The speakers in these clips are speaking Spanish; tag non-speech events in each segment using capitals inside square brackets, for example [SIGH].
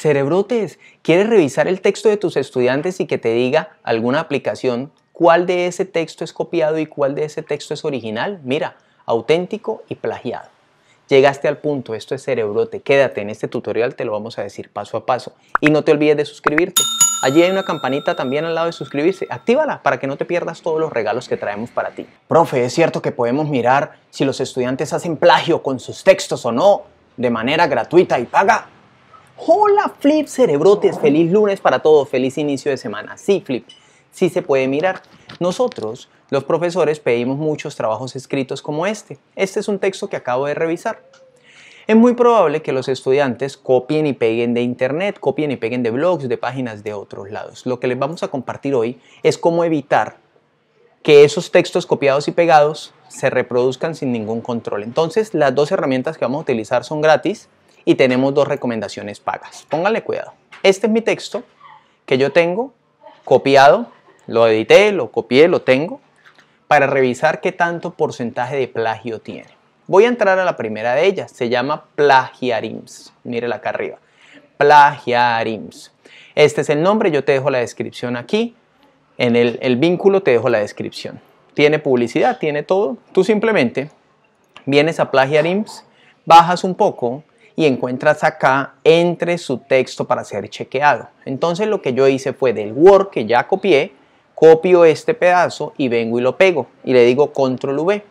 Cerebrotes, ¿quieres revisar el texto de tus estudiantes y que te diga alguna aplicación cuál de ese texto es copiado y cuál de ese texto es original? Mira, auténtico y plagiado. Llegaste al punto, esto es Cerebrote, quédate en este tutorial, te lo vamos a decir paso a paso. Y no te olvides de suscribirte. Allí hay una campanita también al lado de suscribirse. Actívala para que no te pierdas todos los regalos que traemos para ti. Profe, ¿es cierto que podemos mirar si los estudiantes hacen plagio con sus textos o no de manera gratuita y paga? Hola Flip, cerebrotes, feliz lunes para todos, feliz inicio de semana. Sí, Flip, sí se puede mirar. Nosotros, los profesores, pedimos muchos trabajos escritos como este. Este es un texto que acabo de revisar. Es muy probable que los estudiantes copien y peguen de internet, copien y peguen de blogs, de páginas de otros lados. Lo que les vamos a compartir hoy es cómo evitar que esos textos copiados y pegados se reproduzcan sin ningún control. Entonces, las dos herramientas que vamos a utilizar son gratis y tenemos dos recomendaciones pagas. póngale cuidado. Este es mi texto que yo tengo copiado, lo edité, lo copié, lo tengo, para revisar qué tanto porcentaje de plagio tiene. Voy a entrar a la primera de ellas, se llama plagiarims. Mírela acá arriba. Plagiarims. Este es el nombre, yo te dejo la descripción aquí. En el, el vínculo te dejo la descripción. Tiene publicidad, tiene todo. Tú simplemente vienes a plagiarims, bajas un poco y encuentras acá entre su texto para ser chequeado. Entonces lo que yo hice fue del Word que ya copié, copio este pedazo y vengo y lo pego y le digo control V.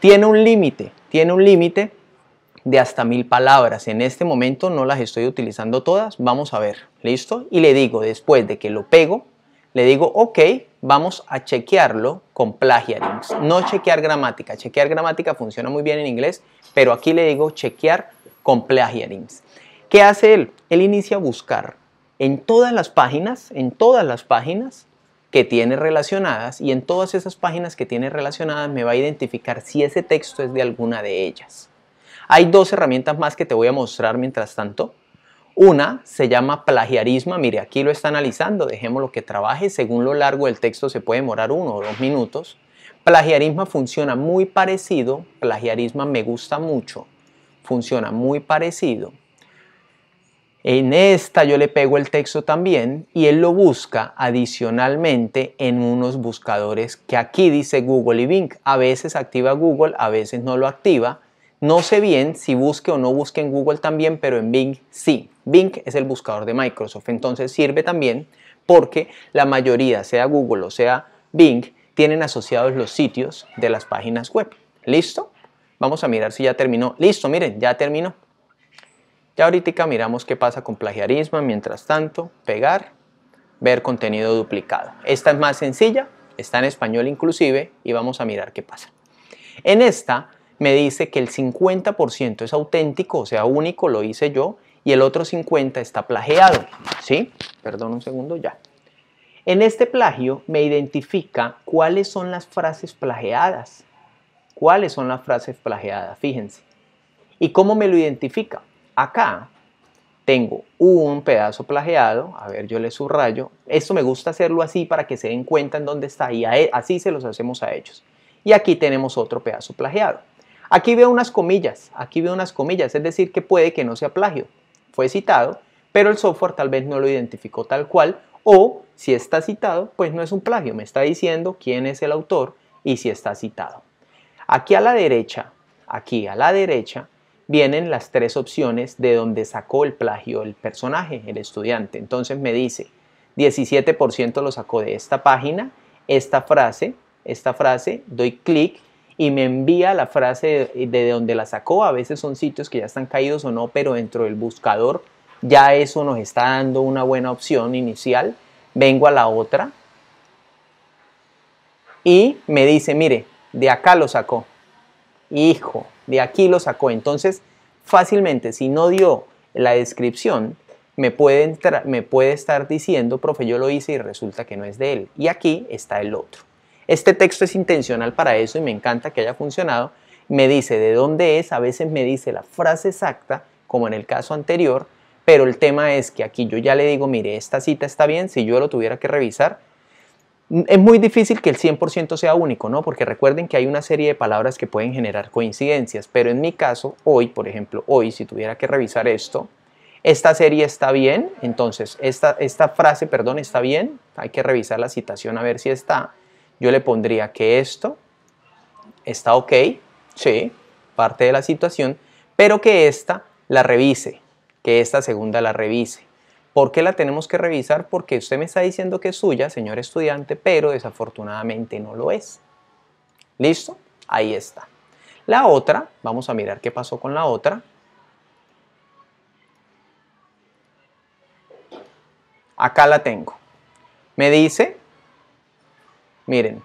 Tiene un límite, tiene un límite de hasta mil palabras. En este momento no las estoy utilizando todas, vamos a ver, ¿listo? Y le digo después de que lo pego, le digo ok, vamos a chequearlo con plagiarings. No chequear gramática, chequear gramática funciona muy bien en inglés, pero aquí le digo chequear con ¿Qué hace él? Él inicia a buscar en todas las páginas, en todas las páginas que tiene relacionadas y en todas esas páginas que tiene relacionadas me va a identificar si ese texto es de alguna de ellas. Hay dos herramientas más que te voy a mostrar mientras tanto. Una se llama plagiarismo. Mire, aquí lo está analizando. Dejemos que trabaje. Según lo largo del texto se puede demorar uno o dos minutos. Plagiarismo funciona muy parecido. Plagiarismo me gusta mucho funciona muy parecido. En esta yo le pego el texto también y él lo busca adicionalmente en unos buscadores que aquí dice Google y Bing. A veces activa Google, a veces no lo activa. No sé bien si busque o no busque en Google también, pero en Bing sí. Bing es el buscador de Microsoft, entonces sirve también porque la mayoría, sea Google o sea Bing, tienen asociados los sitios de las páginas web. ¿Listo? Vamos a mirar si ya terminó. Listo, miren, ya terminó. Ya ahorita miramos qué pasa con plagiarismo. Mientras tanto, pegar, ver contenido duplicado. Esta es más sencilla, está en español inclusive y vamos a mirar qué pasa. En esta me dice que el 50% es auténtico, o sea, único, lo hice yo, y el otro 50% está plagiado. ¿Sí? Perdón un segundo, ya. En este plagio me identifica cuáles son las frases plagiadas cuáles son las frases plagiadas, fíjense. ¿Y cómo me lo identifica? Acá tengo un pedazo plagiado, a ver, yo le subrayo. Esto me gusta hacerlo así para que se den cuenta en dónde está y e, así se los hacemos a ellos. Y aquí tenemos otro pedazo plagiado. Aquí veo unas comillas, aquí veo unas comillas, es decir, que puede que no sea plagio. Fue citado, pero el software tal vez no lo identificó tal cual o si está citado, pues no es un plagio, me está diciendo quién es el autor y si está citado. Aquí a la derecha, aquí a la derecha, vienen las tres opciones de donde sacó el plagio el personaje, el estudiante. Entonces me dice, 17% lo sacó de esta página, esta frase, esta frase, doy clic y me envía la frase de, de donde la sacó. A veces son sitios que ya están caídos o no, pero dentro del buscador ya eso nos está dando una buena opción inicial. Vengo a la otra y me dice, mire, de acá lo sacó. Hijo, de aquí lo sacó. Entonces, fácilmente, si no dio la descripción, me puede, me puede estar diciendo, profe, yo lo hice y resulta que no es de él. Y aquí está el otro. Este texto es intencional para eso y me encanta que haya funcionado. Me dice de dónde es, a veces me dice la frase exacta, como en el caso anterior, pero el tema es que aquí yo ya le digo, mire, esta cita está bien, si yo lo tuviera que revisar, es muy difícil que el 100% sea único, ¿no? Porque recuerden que hay una serie de palabras que pueden generar coincidencias, pero en mi caso, hoy, por ejemplo, hoy, si tuviera que revisar esto, esta serie está bien, entonces esta, esta frase, perdón, está bien, hay que revisar la citación a ver si está. Yo le pondría que esto está ok, sí, parte de la situación, pero que esta la revise, que esta segunda la revise. ¿Por qué la tenemos que revisar? Porque usted me está diciendo que es suya, señor estudiante, pero desafortunadamente no lo es. ¿Listo? Ahí está. La otra, vamos a mirar qué pasó con la otra. Acá la tengo. Me dice, miren,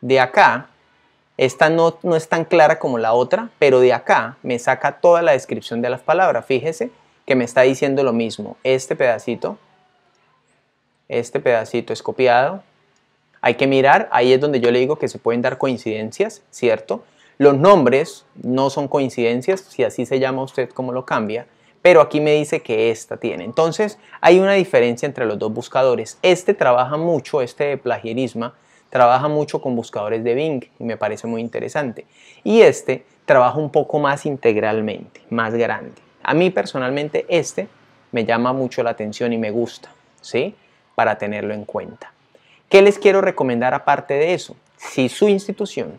de acá, esta no, no es tan clara como la otra, pero de acá me saca toda la descripción de las palabras. Fíjese, que me está diciendo lo mismo. Este pedacito, este pedacito es copiado. Hay que mirar, ahí es donde yo le digo que se pueden dar coincidencias, ¿cierto? Los nombres no son coincidencias, si así se llama usted, ¿cómo lo cambia? Pero aquí me dice que esta tiene. Entonces, hay una diferencia entre los dos buscadores. Este trabaja mucho, este de plagiarismo, trabaja mucho con buscadores de Bing y me parece muy interesante. Y este trabaja un poco más integralmente, más grande. A mí personalmente este me llama mucho la atención y me gusta, ¿sí? Para tenerlo en cuenta. ¿Qué les quiero recomendar aparte de eso? Si su institución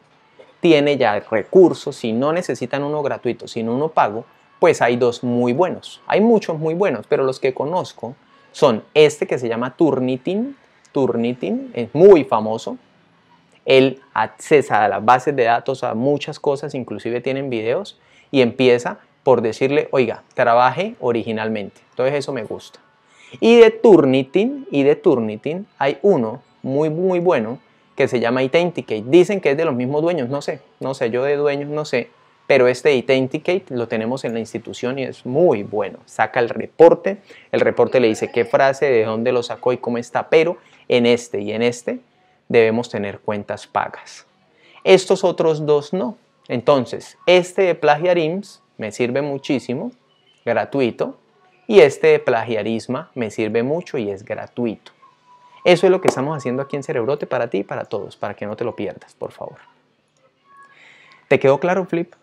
tiene ya recursos, si no necesitan uno gratuito, sino uno pago, pues hay dos muy buenos. Hay muchos muy buenos, pero los que conozco son este que se llama Turnitin. Turnitin es muy famoso. Él accesa a las bases de datos, a muchas cosas, inclusive tienen videos, y empieza por decirle, oiga, trabaje originalmente. Entonces eso me gusta. Y de Turnitin, y de Turnitin hay uno muy, muy bueno que se llama Identicate. Dicen que es de los mismos dueños, no sé, no sé, yo de dueños no sé, pero este Identicate lo tenemos en la institución y es muy bueno. Saca el reporte, el reporte le dice qué frase, de dónde lo sacó y cómo está, pero en este y en este debemos tener cuentas pagas. Estos otros dos no. Entonces, este de Plagiarims me sirve muchísimo, gratuito, y este de me sirve mucho y es gratuito. Eso es lo que estamos haciendo aquí en Cerebrote para ti y para todos, para que no te lo pierdas, por favor. ¿Te quedó claro, Flip?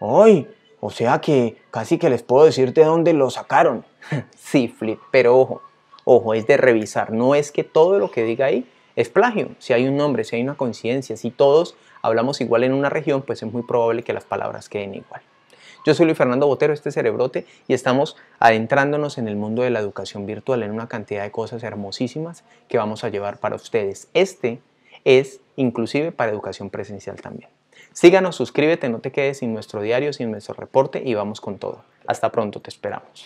¡Ay! O sea que casi que les puedo decirte de dónde lo sacaron. [LAUGHS] sí, Flip, pero ojo, ojo, es de revisar. No es que todo lo que diga ahí es plagio. Si hay un nombre, si hay una coincidencia, si todos hablamos igual en una región, pues es muy probable que las palabras queden igual. Yo soy Luis Fernando Botero, este Cerebrote, y estamos adentrándonos en el mundo de la educación virtual, en una cantidad de cosas hermosísimas que vamos a llevar para ustedes. Este es inclusive para educación presencial también. Síganos, suscríbete, no te quedes sin nuestro diario, sin nuestro reporte y vamos con todo. Hasta pronto, te esperamos.